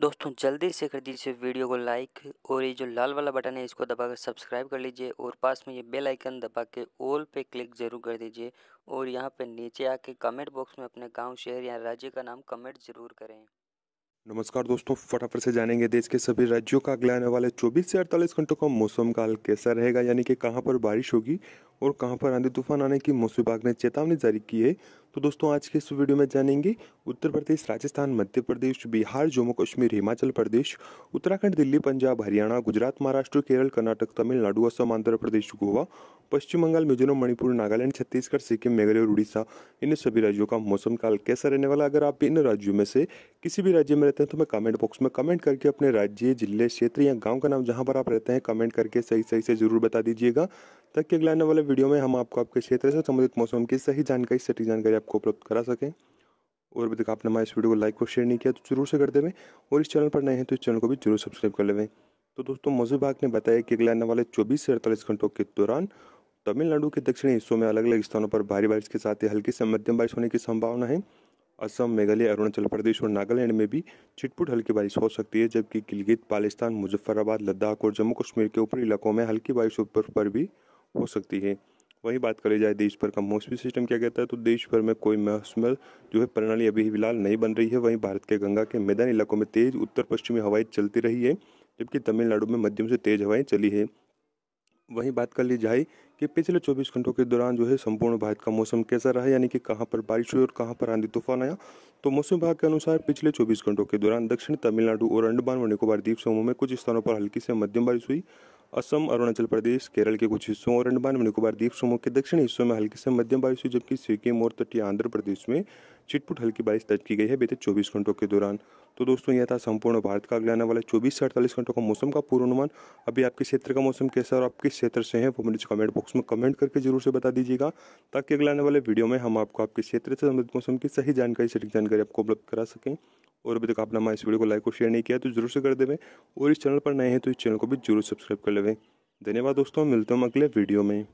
दोस्तों जल्दी से कर दीजिए वीडियो को लाइक और ये जो लाल वाला बटन है इसको दबा कर सब्सक्राइब कर लीजिए और पास में ये बेल आइकन दबा के ऑल पे क्लिक ज़रूर कर दीजिए और यहाँ पे नीचे आके कमेंट बॉक्स में अपने गांव शहर या राज्य का नाम कमेंट ज़रूर करें नमस्कार दोस्तों फटाफट से जानेंगे देश के सभी राज्यों का अगले आने वाले 24 से 48 घंटों का मौसम काल कैसा रहेगा यानी कि कहाँ पर बारिश होगी और कहां पर आंधी तूफान आने की मौसम विभाग ने चेतावनी जारी की है तो दोस्तों आज के इस वीडियो में जानेंगे उत्तर प्रदेश राजस्थान मध्य प्रदेश बिहार जम्मू कश्मीर हिमाचल प्रदेश उत्तराखंड दिल्ली पंजाब हरियाणा गुजरात महाराष्ट्र केरल कर्नाटक तमिलनाडु असम आंध्र प्रदेश गोवा पश्चिम बंगाल मिजोरम मणिपुर नागालैंड छत्तीसगढ़ सिक्किम मेघालय और उड़ीसा इन सभी राज्यों का मौसम काल कैसा रहने वाला अगर आप इन राज्यों में से किसी भी राज्य में रहते हैं तो मैं कमेंट बॉक्स में कमेंट करके अपने राज्य जिले क्षेत्र या गाँव का नाम जहाँ पर आप रहते हैं कमेंट करके सही सही से जरूर बता दीजिएगा ताकि अगले आने वाले वीडियो में हम आपको आपके क्षेत्र से संबंधित मौसम की सही जानकारी सटीक जानकारी आपको उपलब्ध करा सकें और अभी तक आपने हमारे इस वीडियो को लाइक और शेयर नहीं किया तो जरूर से कर देवें और इस चैनल पर नए हैं तो इस चैनल को भी जरूर सब्सक्राइब कर लेवें तो दोस्तों मौसम विभाग ने बताया कि अगले आने वाले चौबीस से अड़तालीस घंटों के दौरान तमिलनाडु के दक्षिणी हिस्सों में अलग अलग स्थानों पर भारी बारिश के साथ ही हल्की से मध्यम बारिश होने की संभावना है असम मेघालय अरुणाचल प्रदेश और नागालैंड में भी छिटपुट हल्की बारिश हो सकती है जबकि गिलगित पालिस्तान मुजफ्फराबाद लद्दाख और जम्मू कश्मीर के ऊपरी इलाकों में हल्की बारिश पर भी हो सकती है वही बात करी जाए देश भर का मौसमी सिस्टम क्या कहता है तो देश भर में कोई मौसम जो है प्रणाली अभी फिलहाल नहीं बन रही है वहीं भारत के गंगा के मैदानी इलाकों में तेज उत्तर पश्चिमी हवाएं चलती रही है जबकि तमिलनाडु में मध्यम से तेज हवाएं चली है वहीं बात कर ली जाए कि पिछले 24 घंटों के दौरान जो है संपूर्ण भारत का मौसम कैसा रहा यानी कि कहाँ पर बारिश हुई और कहाँ पर आंधी तूफान आया तो मौसम विभाग के अनुसार पिछले 24 घंटों के दौरान दक्षिण तमिलनाडु और अंडमान और निकोबार द्वीप समूह में कुछ स्थानों पर हल्की से मध्यम बारिश हुई असम अरुणाचल प्रदेश केरल के कुछ हिस्सों और अंडमान निकोबार द्वीप समूह के दक्षिणी हिस्सों में हल्की से मध्यम बारिश हुई जबकि सिक्किम और तटीय आंध्र प्रदेश में छिटपुट हल्की बारिश दर्ज की गई है बीते 24 घंटों के दौरान तो दोस्तों यह था संपूर्ण भारत का अगले आने वाले 24 से अड़तालीस घंटों का मौसम का पूर्वानुमान अभी आपके क्षेत्र का मौसम कैसा और आप किस क्षेत्र से हैं वो मुझे कमेंट बॉक्स में कमेंट करके जरूर से बता दीजिएगा ताकि अगले आने वाले वीडियो में हम आपको आपके क्षेत्र से संबंधित मौसम की सही जानकारी सटीक जानकारी आपको उपलब्ध करा सकें और अभी तक आपने हमारे इस वीडियो को लाइक और शेयर नहीं किया तो जरूर से कर देवें और इस चैनल पर नए हैं तो इस चैनल को भी जरूर सब्सक्राइब कर लेवें धन्यवाद दोस्तों मिलते हम अगले वीडियो में